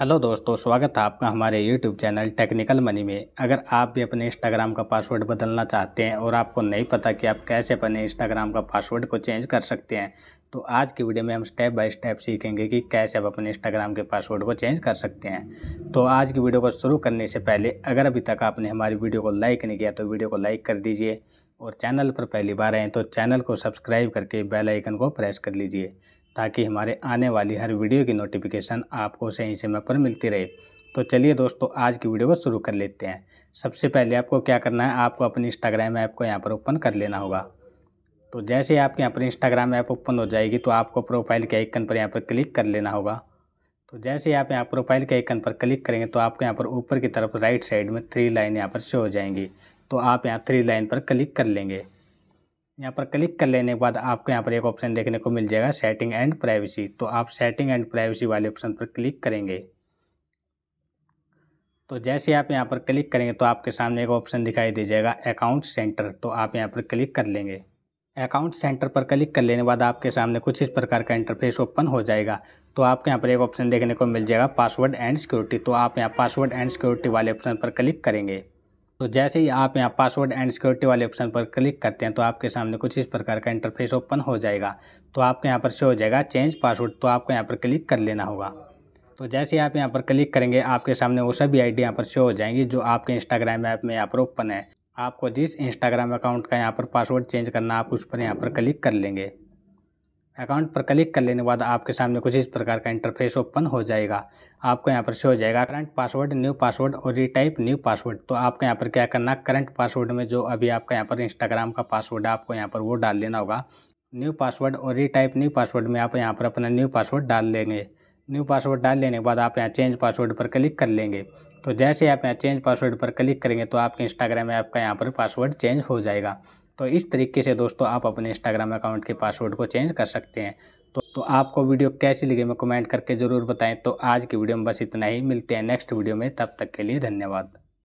hello दोस्तों स्वागत है आपका हमारे यूट्यूब चैनल टेक्निकल मनी में अगर आप भी अपने इंस्टाग्राम का पासवर्ड बदलना चाहते हैं और आपको नहीं पता कि आप कैसे अपने इंस्टाग्राम का पासवर्ड को चेंज कर सकते हैं तो आज की वीडियो में हम स्टेप बाय स्टेप सीखेंगे कि कैसे आप अपने इंस्टाग्राम के पासवर्ड को चेंज कर सकते हैं तो आज की वीडियो को शुरू करने से पहले अगर अभी तक आपने हमारी वीडियो को लाइक नहीं किया तो वीडियो को लाइक कर दीजिए और चैनल पर पहली बार आएँ तो चैनल को सब्सक्राइब करके बेल आइकन को प्रेस कर लीजिए ताकि हमारे आने वाली हर वीडियो की नोटिफिकेशन आपको सही समय पर मिलती रहे तो चलिए दोस्तों आज की वीडियो को शुरू कर लेते हैं सबसे पहले आपको क्या करना है आपको अपनी इंस्टाग्राम ऐप को यहाँ पर ओपन कर लेना होगा तो जैसे आपके यहाँ पर इंस्टाग्राम ऐप ओपन हो जाएगी तो आपको प्रोफाइल के आइकन पर यहाँ पर क्लिक कर लेना होगा तो जैसे आप यहाँ प्रोफाइल के आइकन पर क्लिक करेंगे तो आपको यहाँ पर ऊपर की तरफ राइट साइड में थ्री लाइन यहाँ पर शो हो जाएंगी तो आप यहाँ थ्री लाइन पर क्लिक कर लेंगे यहाँ पर क्लिक कर लेने के बाद आपको यहाँ पर एक ऑप्शन देखने को मिल जाएगा सेटिंग एंड प्राइवेसी तो आप सेटिंग एंड प्राइवेसी वाले ऑप्शन पर क्लिक करेंगे तो जैसे आप यहाँ पर क्लिक करेंगे तो आपके सामने एक ऑप्शन दिखाई दे जाएगा अकाउंट सेंटर तो आप यहाँ पर क्लिक कर लेंगे अकाउंट सेंटर पर क्लिक कर लेने के बाद आपके सामने कुछ इस प्रकार का इंटरफेस ओपन हो जाएगा तो आपके यहाँ पर एक ऑप्शन देखने को मिल जाएगा पासवर्ड एंड सिक्योरिटी तो आप यहाँ पासवर्ड एंड सिक्योरिटी वाले ऑप्शन पर क्लिक करेंगे तो जैसे ही आप यहाँ पासवर्ड एंड सिक्योरिटी वाले ऑप्शन पर क्लिक करते हैं तो आपके सामने कुछ इस प्रकार का इंटरफेस ओपन हो जाएगा तो, तो आपको यहाँ पर शो हो जाएगा चेंज पासवर्ड तो आपको यहाँ पर क्लिक कर लेना होगा तो जैसे ही आप यहाँ पर क्लिक करेंगे आपके सामने वो सभी आई डी यहाँ पर शो हो जाएंगी जो आपके इंस्टाग्राम ऐप में यहाँ पर ओपन है आपको जिस इंस्टाग्राम अकाउंट का यहाँ पर पासवर्ड चेंज करना आप उस पर यहाँ पर क्लिक कर लेंगे अकाउंट पर क्लिक कर लेने के बाद आपके सामने कुछ इस प्रकार का इंटरफेस ओपन हो जाएगा आपको यहाँ पर शो हो जाएगा करंट पासवर्ड न्यू पासवर्ड और रीटाइप न्यू पासवर्ड तो आपको यहाँ पर क्या करना करंट पासवर्ड में जो अभी आपका यहाँ पर इंस्टाग्राम का पासवर्ड है आपको यहाँ पर वो डाल लेना होगा न्यू पासवर्ड और रीटाइप न्यू पासवर्ड में आप यहाँ पर अपना न्यू पासवर्ड डाल लेंगे न्यू पासवर्ड डाल लेने के बाद आप यहाँ चेंज पासवर्ड पर क्लिक कर लेंगे तो जैसे आप यहाँ चेंज पासवर्ड पर क्लिक करेंगे तो आपके इंस्टाग्राम में आपका यहाँ पर पासवर्ड चेंज हो जाएगा तो इस तरीके से दोस्तों आप अपने इंस्टाग्राम अकाउंट के पासवर्ड को चेंज कर सकते हैं तो तो आपको वीडियो कैसी लगी मैं कमेंट करके ज़रूर बताएं तो आज की वीडियो में बस इतना ही मिलते हैं नेक्स्ट वीडियो में तब तक के लिए धन्यवाद